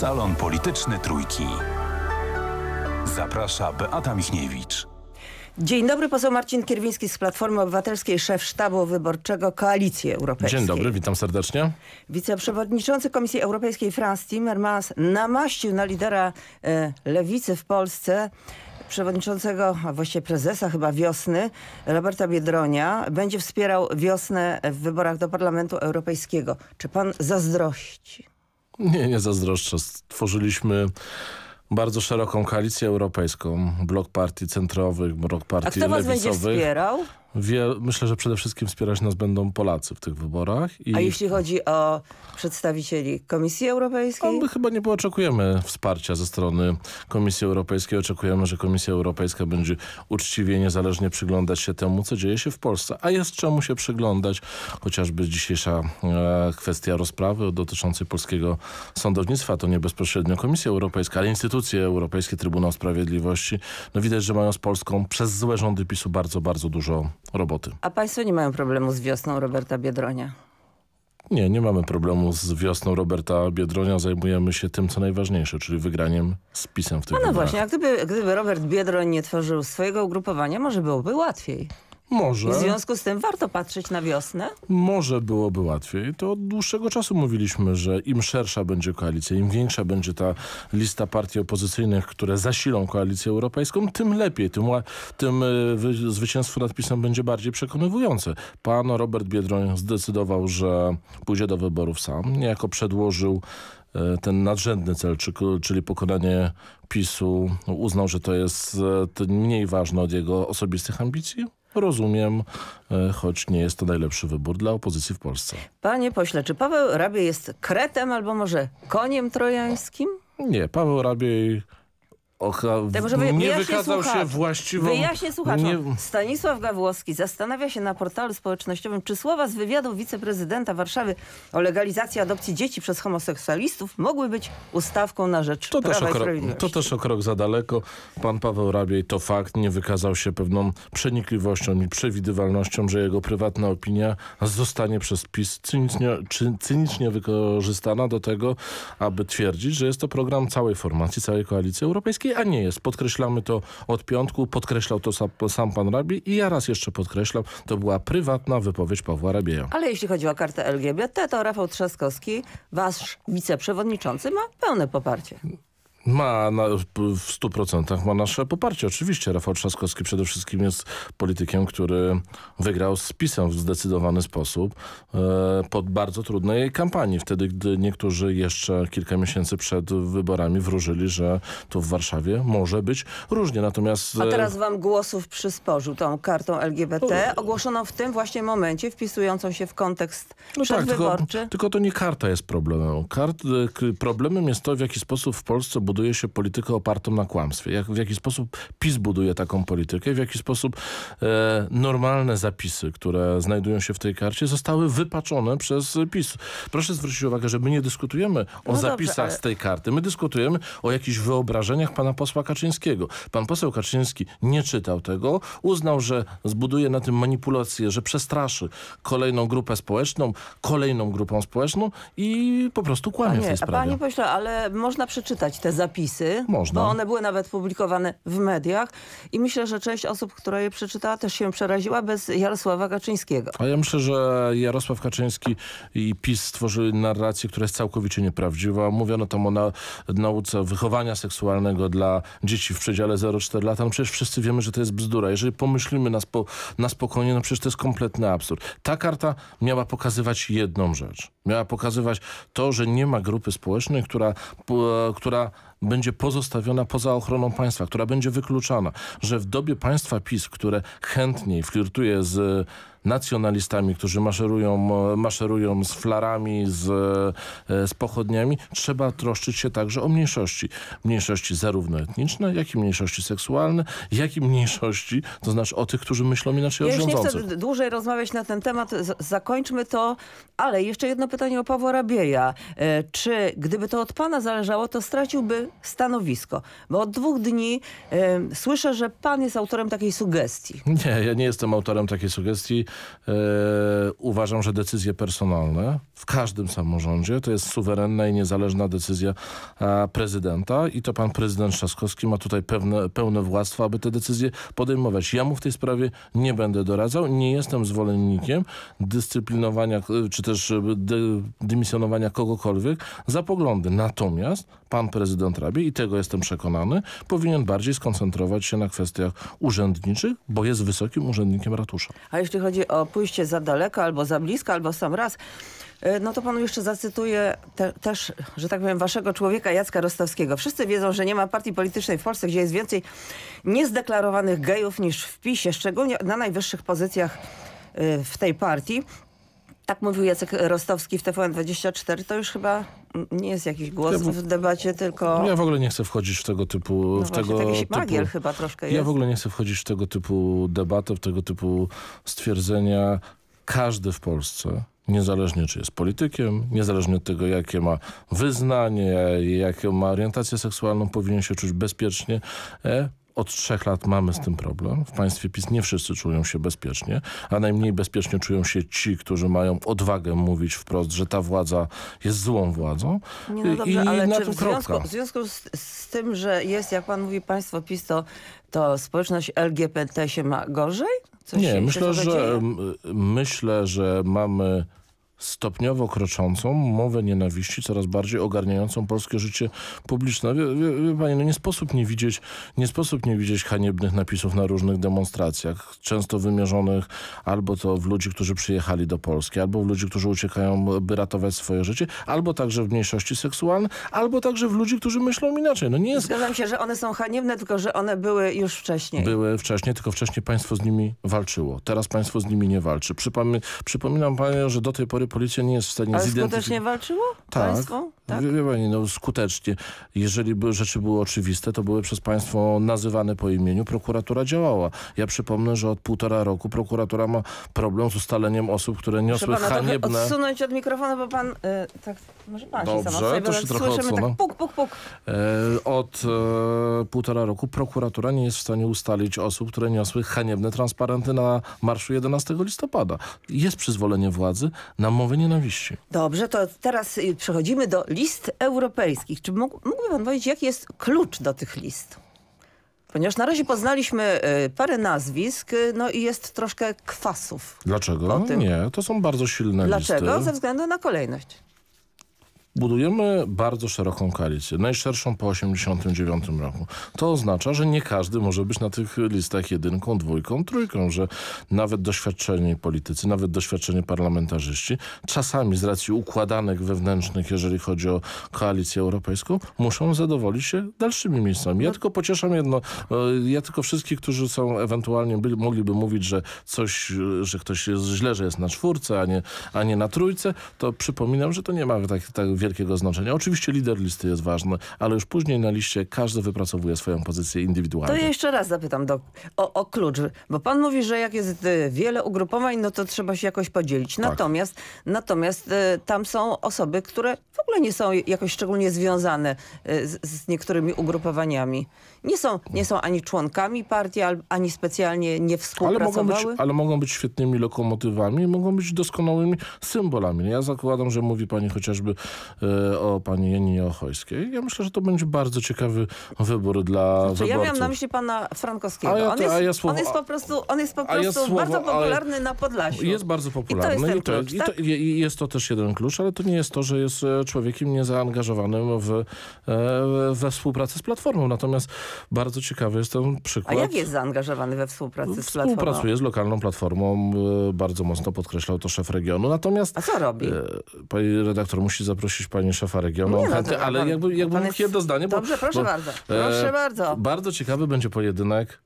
Salon Polityczny Trójki. Zaprasza Beata Michniewicz. Dzień dobry, poseł Marcin Kierwiński z Platformy Obywatelskiej, szef sztabu wyborczego Koalicji Europejskiej. Dzień dobry, witam serdecznie. Wiceprzewodniczący Komisji Europejskiej Franz Timmermans namaścił na lidera e, lewicy w Polsce przewodniczącego, a właściwie prezesa chyba wiosny, Roberta Biedronia, będzie wspierał wiosnę w wyborach do Parlamentu Europejskiego. Czy pan zazdrości? Nie, nie zazdroszczę. Stworzyliśmy bardzo szeroką koalicję europejską, blok partii centrowych, blok partii lewicowych. A kto was będzie wspierał? Wie, myślę, że przede wszystkim wspierać nas będą Polacy w tych wyborach. I... A jeśli chodzi o przedstawicieli Komisji Europejskiej? No, my chyba nie oczekujemy wsparcia ze strony Komisji Europejskiej. Oczekujemy, że Komisja Europejska będzie uczciwie, niezależnie przyglądać się temu, co dzieje się w Polsce. A jest czemu się przyglądać, chociażby dzisiejsza e, kwestia rozprawy dotyczącej polskiego sądownictwa. To nie bezpośrednio Komisja Europejska, ale instytucje europejskie, Trybunał Sprawiedliwości. No widać, że mają z Polską przez złe rządy PiSu bardzo, bardzo dużo roboty. A państwo nie mają problemu z wiosną Roberta Biedronia? Nie, nie mamy problemu z wiosną Roberta Biedronia. Zajmujemy się tym, co najważniejsze, czyli wygraniem z pisem w tym No, no właśnie, a gdyby, gdyby Robert Biedroń nie tworzył swojego ugrupowania, może byłoby łatwiej. Może. W związku z tym warto patrzeć na wiosnę? Może byłoby łatwiej. To od dłuższego czasu mówiliśmy, że im szersza będzie koalicja, im większa będzie ta lista partii opozycyjnych, które zasilą koalicję europejską, tym lepiej, tym, tym e, zwycięstwo nad PiSem będzie bardziej przekonywujące. Pan Robert Biedroń zdecydował, że pójdzie do wyborów sam. Niejako przedłożył e, ten nadrzędny cel, czyli pokonanie PiSu, uznał, że to jest e, mniej ważne od jego osobistych ambicji? Rozumiem, e, choć nie jest to najlepszy wybór dla opozycji w Polsce. Panie pośle, czy Paweł Rabie jest kretem albo może koniem trojańskim? Nie, Paweł Rabiej Ocha, tak, żeby, nie wykazał się, się właściwą... Wyjaśnię słuchaczom. Nie... Stanisław Gawłowski zastanawia się na portalu społecznościowym, czy słowa z wywiadu wiceprezydenta Warszawy o legalizacji adopcji dzieci przez homoseksualistów mogły być ustawką na rzecz to Prawa też To też o krok za daleko. Pan Paweł Rabiej to fakt nie wykazał się pewną przenikliwością i przewidywalnością, że jego prywatna opinia zostanie przez PiS cynicznie, cynicznie wykorzystana do tego, aby twierdzić, że jest to program całej formacji, całej koalicji europejskiej a nie jest. Podkreślamy to od piątku, podkreślał to sam, sam pan Rabi i ja raz jeszcze podkreślam, to była prywatna wypowiedź Pawła Rabieja. Ale jeśli chodzi o kartę LGBT, to Rafał Trzaskowski, wasz wiceprzewodniczący, ma pełne poparcie. Ma na, w procentach ma nasze poparcie. Oczywiście Rafał Trzaskowski przede wszystkim jest politykiem, który wygrał z PiSem w zdecydowany sposób e, pod bardzo trudnej kampanii. Wtedy, gdy niektórzy jeszcze kilka miesięcy przed wyborami wróżyli, że to w Warszawie może być różnie. Natomiast... E... A teraz wam głosów przysporzył tą kartą LGBT, ogłoszoną w tym właśnie momencie, wpisującą się w kontekst no tak, tylko, tylko, to nie karta jest problemem. Kart, e, problemem jest to, w jaki sposób w Polsce buduje się politykę opartą na kłamstwie. Jak, w jaki sposób PiS buduje taką politykę i w jaki sposób e, normalne zapisy, które znajdują się w tej karcie zostały wypaczone przez PiS. Proszę zwrócić uwagę, że my nie dyskutujemy o no zapisach dobrze, ale... z tej karty. My dyskutujemy o jakichś wyobrażeniach pana posła Kaczyńskiego. Pan poseł Kaczyński nie czytał tego, uznał, że zbuduje na tym manipulację, że przestraszy kolejną grupę społeczną, kolejną grupą społeczną i po prostu kłamie Panie, w tej sprawie. Panie pośle, ale można przeczytać te zapisy, Można. bo one były nawet publikowane w mediach i myślę, że część osób, która je przeczytała też się przeraziła bez Jarosława Kaczyńskiego. A ja myślę, że Jarosław Kaczyński i PiS stworzyli narrację, która jest całkowicie nieprawdziwa. Mówiono tam o na nauce wychowania seksualnego dla dzieci w przedziale 0-4 lata. No przecież wszyscy wiemy, że to jest bzdura. Jeżeli pomyślimy na, spo na spokojnie, no przecież to jest kompletny absurd. Ta karta miała pokazywać jedną rzecz. Miała pokazywać to, że nie ma grupy społecznej, która, e, która będzie pozostawiona poza ochroną państwa, która będzie wykluczana, że w dobie państwa PiS, które chętniej flirtuje z nacjonalistami, którzy maszerują, e, maszerują z flarami, z, e, z pochodniami, trzeba troszczyć się także o mniejszości. Mniejszości zarówno etniczne, jak i mniejszości seksualne, jak i mniejszości, to znaczy o tych, którzy myślą inaczej ja o rządzących. nie chcę dłużej rozmawiać na ten temat, zakończmy to, ale jeszcze jedno pytanie o Pawła Rabieja. E, czy gdyby to od pana zależało, to straciłby stanowisko? Bo od dwóch dni słyszę, że pan jest autorem takiej sugestii. Nie, ja nie jestem autorem takiej sugestii e, uważam, że decyzje personalne w każdym samorządzie to jest suwerenna i niezależna decyzja e, prezydenta i to pan prezydent Trzaskowski ma tutaj pewne, pełne władztwo, aby te decyzje podejmować. Ja mu w tej sprawie nie będę doradzał, nie jestem zwolennikiem dyscyplinowania e, czy też e, dy, dymisjonowania kogokolwiek za poglądy. Natomiast pan prezydent Rabie, i tego jestem przekonany, powinien bardziej skoncentrować się na kwestiach urzędniczych, bo jest wysokim urzędnikiem ratusza. A jeśli chodzi chodzi o pójście za daleko albo za blisko, albo sam raz, e, no to panu jeszcze zacytuję te, też, że tak powiem, waszego człowieka Jacka Rostowskiego. Wszyscy wiedzą, że nie ma partii politycznej w Polsce, gdzie jest więcej niezdeklarowanych gejów niż w PiSie, szczególnie na najwyższych pozycjach e, w tej partii. Tak mówił Jacek Rostowski w TVN24, to już chyba nie jest jakiś głos ja, w debacie, tylko... Ja w ogóle nie chcę wchodzić w tego typu... No w właśnie, tego typu, chyba troszkę jest. Ja w ogóle nie chcę wchodzić w tego typu debatę, w tego typu stwierdzenia. Każdy w Polsce, niezależnie czy jest politykiem, niezależnie od tego jakie ma wyznanie, jaką ma orientację seksualną, powinien się czuć bezpiecznie, e, od trzech lat mamy z tym problem. W państwie PiS nie wszyscy czują się bezpiecznie, a najmniej bezpiecznie czują się ci, którzy mają odwagę mówić wprost, że ta władza jest złą władzą. Nie, no dobrze, I ale na czy w związku, w związku z, z, tym, że jest, jak pan mówi, państwo PiS, to, to społeczność LGBT się ma gorzej? Coś nie, myślę, że, myślę, że mamy stopniowo kroczącą mowę nienawiści, coraz bardziej ogarniającą polskie życie publiczne. Wie, wie, wie, Panie, no nie sposób nie widzieć, nie sposób nie widzieć haniebnych napisów na różnych demonstracjach, często wymierzonych albo to w ludzi, którzy przyjechali do Polski, albo w ludzi, którzy uciekają, by ratować swoje życie, albo także w mniejszości seksualne, albo także w ludzi, którzy myślą inaczej. No nie jest... Zgadzam się, że one są haniebne, tylko że one były już wcześniej. Były wcześniej, tylko wcześniej państwo z nimi walczyło. Teraz państwo z nimi nie walczy. Przypom przypominam Panie, że do tej pory policja nie jest w stanie Ale zidentyfikować. skutecznie walczyło tak, państwo? Tak, wie, wie pani, no skutecznie. Jeżeli by rzeczy były oczywiste, to były przez państwo nazywane po imieniu. Prokuratura działała. Ja przypomnę, że od półtora roku prokuratura ma problem z ustaleniem osób, które niosły Trzeba haniebne... odsunąć od mikrofonu, bo pan... Yy, tak, może pan Dobrze, się sama to się trochę tak puk, puk, puk. E, od e, półtora roku prokuratura nie jest w stanie ustalić osób, które niosły haniebne transparenty na marszu 11 listopada. Jest przyzwolenie władzy na mowy nienawiści. Dobrze, to teraz y, przechodzimy do list europejskich. Czy mógł, mógłby pan powiedzieć, jaki jest klucz do tych list? Ponieważ na razie poznaliśmy y, parę nazwisk, y, no i jest troszkę kwasów. Dlaczego? Nie, to są bardzo silne Dlaczego? listy. Dlaczego? Ze względu na kolejność budujemy bardzo szeroką koalicję, najszerszą po 1989 roku. To oznacza, że nie każdy może być na tych listach jedynką, dwójką, trójką, że nawet doświadczeni politycy, nawet doświadczeni parlamentarzyści czasami z racji układanek wewnętrznych, jeżeli chodzi o koalicję europejską, muszą zadowolić się dalszymi miejscami. Ja no. tylko pocieszam jedno, e, ja tylko wszystkich, którzy są ewentualnie, byli, mogliby mówić, że coś, że ktoś jest źle, że jest na czwórce, a nie, a nie na trójce, to przypominam, że to nie ma tak, tak wiele wielkiego znaczenia. Oczywiście lider listy jest ważny, ale już później na liście każdy wypracowuje swoją pozycję indywidualnie. To ja jeszcze raz zapytam do, o, o klucz, bo pan mówi, że jak jest y, wiele ugrupowań, no to trzeba się jakoś podzielić. Tak. Natomiast, natomiast y, tam są osoby, które w ogóle nie są jakoś szczególnie związane y, z, z niektórymi ugrupowaniami. Nie są, nie są ani członkami partii, ani specjalnie nie współpracowały. Ale mogą być, ale mogą być świetnymi lokomotywami, mogą być doskonałymi symbolami. Ja zakładam, że mówi pani chociażby E, o pani Janinie Ochojskiej. Ja myślę, że to będzie bardzo ciekawy wybór dla znaczy, wyborców. Ja miałam na myśli pana Frankowskiego. A ja, on, jest, ja słowo, on jest po prostu, on jest po prostu ja słowo, bardzo popularny na Podlasiu. Jest bardzo popularny. I to jest, I to, klucz, i to, tak? i jest to też jeden klucz, ale to nie jest to, że jest e, człowiekiem niezaangażowanym w, e, we współpracę z Platformą. Natomiast bardzo ciekawy jest ten przykład. A jak jest zaangażowany we współpracę z Platformą? Współpracuje z lokalną Platformą. Bardzo mocno podkreślał to szef regionu. Natomiast... A co robi? redaktor musi zaprosić prosić panie szefa regionu nie, no, chęty, ale jakby, jakby mógł jedno zdanie. Dobrze, bo, proszę bo, bardzo. E, proszę e, bardzo. Bardzo ciekawy będzie pojedynek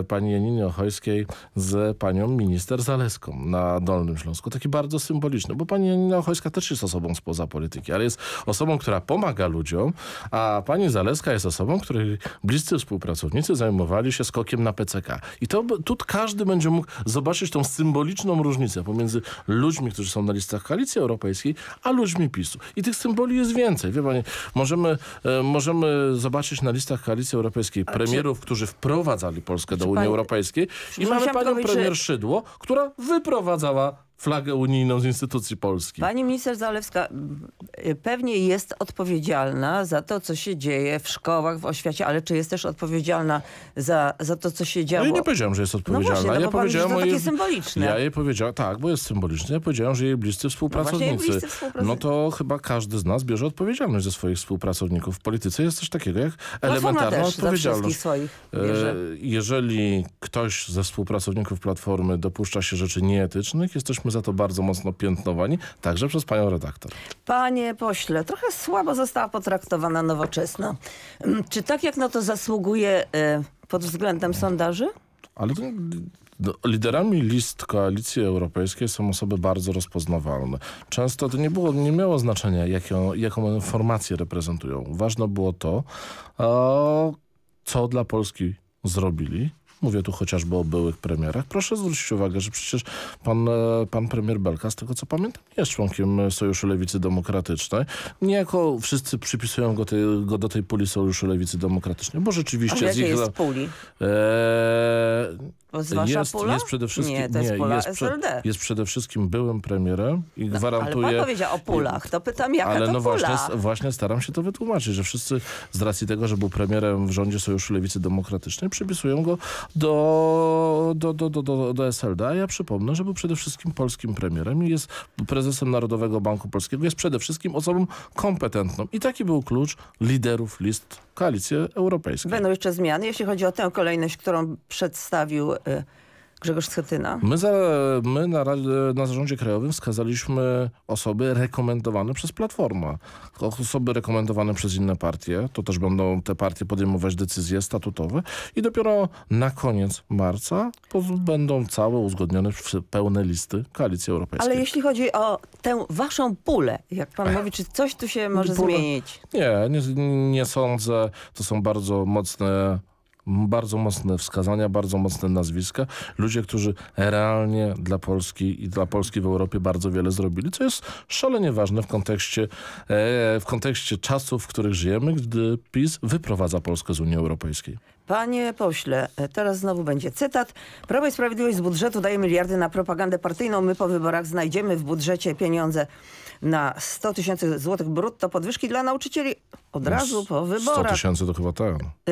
E, pani Janiny Ochojskiej z panią minister Zaleską na Dolnym Śląsku. Taki bardzo symboliczny, bo pani Janina Ochojska też jest osobą spoza polityki, ale jest osobą, która pomaga ludziom, a pani Zaleska jest osobą, której bliscy współpracownicy zajmowali się skokiem na PCK. I to tu każdy będzie mógł zobaczyć tą symboliczną różnicę pomiędzy ludźmi, którzy są na listach Koalicji Europejskiej, a ludźmi PiSu. I tych symboli jest więcej. Wie pani, możemy, e, możemy zobaczyć na listach Koalicji Europejskiej premierów, którzy wprowadzają wyprowadzali Polskę znaczy do Unii Europejskiej. I mamy panią premier Szydło, która wyprowadzała flagę unijną z instytucji polskich. Pani minister Zalewska y, pewnie jest odpowiedzialna za to, co się dzieje w szkołach, w oświacie, ale czy jest też odpowiedzialna za, za to, co się działo? No ja nie powiedziałem, że jest no odpowiedzialna. No właśnie, ja powiedziałem, pan, że to takie symboliczne. Ja jej powiedziałem, tak, bo jest symboliczne. Ja powiedziałem, że jej bliscy współpracownicy. No, bliscy no to chyba każdy z nas bierze odpowiedzialność ze swoich współpracowników. W polityce jest coś takiego jak no elementarna też odpowiedzialność. Swoich e, Jeżeli ktoś ze współpracowników Platformy dopuszcza się rzeczy nieetycznych, jesteśmy za to bardzo mocno piętnowani, także przez panią redaktor. Panie pośle, trochę słabo została potraktowana nowoczesna. Mm, czy tak jak na to zasługuje e, pod względem sondaży? Ale to no, liderami list koalicji europejskiej są osoby bardzo rozpoznawalne. Często to nie, było, nie miało znaczenia, jaką, jaką formację reprezentują. Ważne było to, co dla Polski zrobili, Mówię tu chociażby o byłych premierach. Proszę zwrócić uwagę, że przecież pan, e, pan premier Belka, z tego co pamiętam, jest członkiem Sojuszu Lewicy Demokratycznej. Niejako wszyscy przypisują go, go do tej puli Sojuszu Lewicy Demokratycznej, bo rzeczywiście... Z ich... jest puli? Eee, jest, jest, przede wszystkim, nie, to jest nie, pula jest, SLD. jest przede wszystkim byłym premierem i no, gwarantuje... Ale pan powiedział o pulach, to pytam jaka ale to no pula? Właśnie, właśnie staram się to wytłumaczyć, że wszyscy z racji tego, że był premierem w rządzie Sojuszu Lewicy Demokratycznej, przypisują go do, do, do, do, do, do SLD, a ja przypomnę, że był przede wszystkim polskim premierem i jest prezesem Narodowego Banku Polskiego, jest przede wszystkim osobą kompetentną i taki był klucz liderów list koalicji europejskiej. Będą jeszcze zmiany, jeśli chodzi o tę kolejność, którą przedstawił Y, Grzegorz Schetyna? My, za, my na, na Zarządzie Krajowym wskazaliśmy osoby rekomendowane przez Platformę. Osoby rekomendowane przez inne partie. To też będą te partie podejmować decyzje statutowe. I dopiero na koniec marca będą całe uzgodnione pełne listy Koalicji Europejskiej. Ale jeśli chodzi o tę waszą pulę, jak pan Ech. mówi, czy coś tu się może zmienić? Nie, nie, nie sądzę. To są bardzo mocne bardzo mocne wskazania, bardzo mocne nazwiska. Ludzie, którzy realnie dla Polski i dla Polski w Europie bardzo wiele zrobili, co jest szalenie ważne w kontekście, e, w kontekście czasów, w których żyjemy, gdy PiS wyprowadza Polskę z Unii Europejskiej. Panie pośle, e, teraz znowu będzie cytat. Prawo i Sprawiedliwość z budżetu daje miliardy na propagandę partyjną. My po wyborach znajdziemy w budżecie pieniądze na 100 tysięcy złotych brutto podwyżki dla nauczycieli od no, razu po wyborach. 100 tysięcy to chyba tak.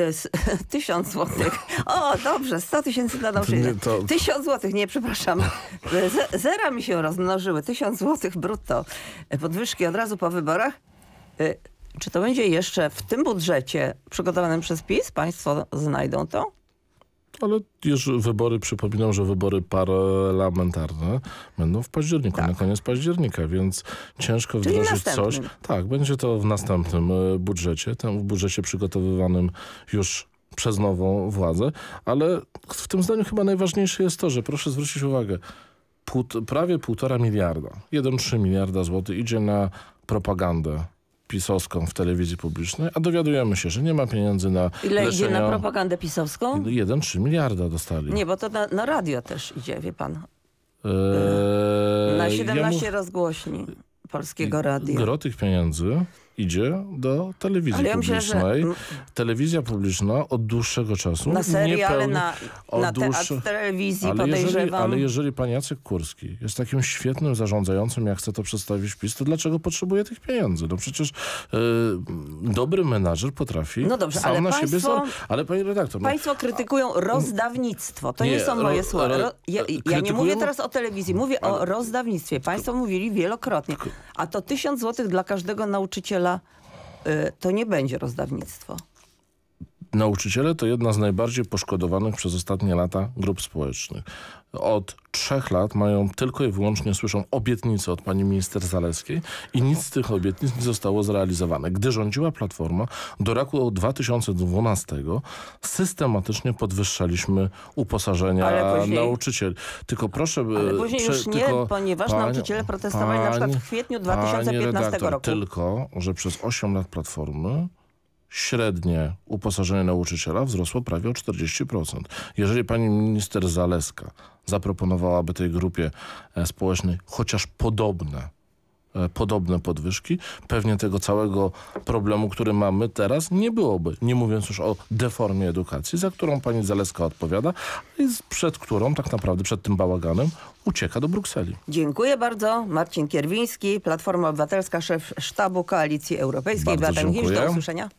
Tysiąc złotych. O, dobrze, 100 tysięcy dla nauczycieli. To... Tysiąc złotych, nie, przepraszam. E, Z zera mi się rozmnożyły. Tysiąc złotych brutto e, podwyżki od razu po wyborach. Czy to będzie jeszcze w tym budżecie przygotowanym przez PiS? Państwo znajdą to? ale już wybory, przypominam, że wybory parlamentarne będą w październiku, tak. na koniec października, więc ciężko wdrożyć coś. Tak, będzie to w następnym e, budżecie, tam w budżecie przygotowywanym już przez nową władzę, ale w tym zdaniu chyba najważniejsze jest to, że proszę zwrócić uwagę, pół, prawie półtora miliarda, 1,3 miliarda złotych idzie na propagandę pisowską w telewizji publicznej, a dowiadujemy się, że nie ma pieniędzy na Ile leczenia. idzie na propagandę pisowską? trzy miliarda dostali. Nie, bo to na, na radio też idzie, wie pan. Eee, na 17 ja mu... rozgłośni Polskiego Radia. Gro tych pieniędzy idzie do telewizji ja publicznej. Myślę, że... Telewizja publiczna od dłuższego czasu na seriale, nie na, na dłuższe... teatr telewizji ale jeżeli, ale jeżeli pan Jacek Kurski jest takim świetnym zarządzającym, jak chce to przedstawić PiS, to dlaczego potrzebuje tych pieniędzy? No przecież y, dobry menadżer potrafi no dobrze, sam ale na państwo, siebie sam. Ale redaktor... No, państwo krytykują rozdawnictwo. To nie, nie są moje słowa. Ro, ja, ja, nie mówię teraz o telewizji, mówię ale... o rozdawnictwie. Państwo mówili wielokrotnie. A to tysiąc złotych dla każdego nauczyciela Izraela, y, to nie będzie rozdawnictwo. Nauczyciele to jedna z najbardziej poszkodowanych przez ostatnie lata grup społecznych. Od trzech lat mają tylko i wyłącznie, słyszą obietnice od pani minister Zaleskiej i nic z tych obietnic nie zostało zrealizowane. Gdy rządziła Platforma, do roku 2012 systematycznie podwyższaliśmy uposażenia później, nauczycieli. Tylko proszę... Ale e, później prze, już nie, tylko, ponieważ pani, nauczyciele protestowali pani, na przykład w kwietniu 2015 redaktor, roku. Tylko, że przez 8 lat Platformy średnie uposażenie nauczyciela wzrosło prawie o 40%. Jeżeli pani minister Zaleska zaproponowałaby tej grupie e, społecznej chociaż podobne e, podobne podwyżki, pewnie tego całego problemu, który mamy teraz, nie byłoby. Nie mówiąc już o deformie edukacji, za którą pani Zaleska odpowiada i przed którą tak naprawdę, przed tym bałaganem ucieka do Brukseli. Dziękuję bardzo. Marcin Kierwiński, Platforma Obywatelska, szef sztabu Koalicji Europejskiej. Bardzo Beatem dziękuję. do usłyszenia.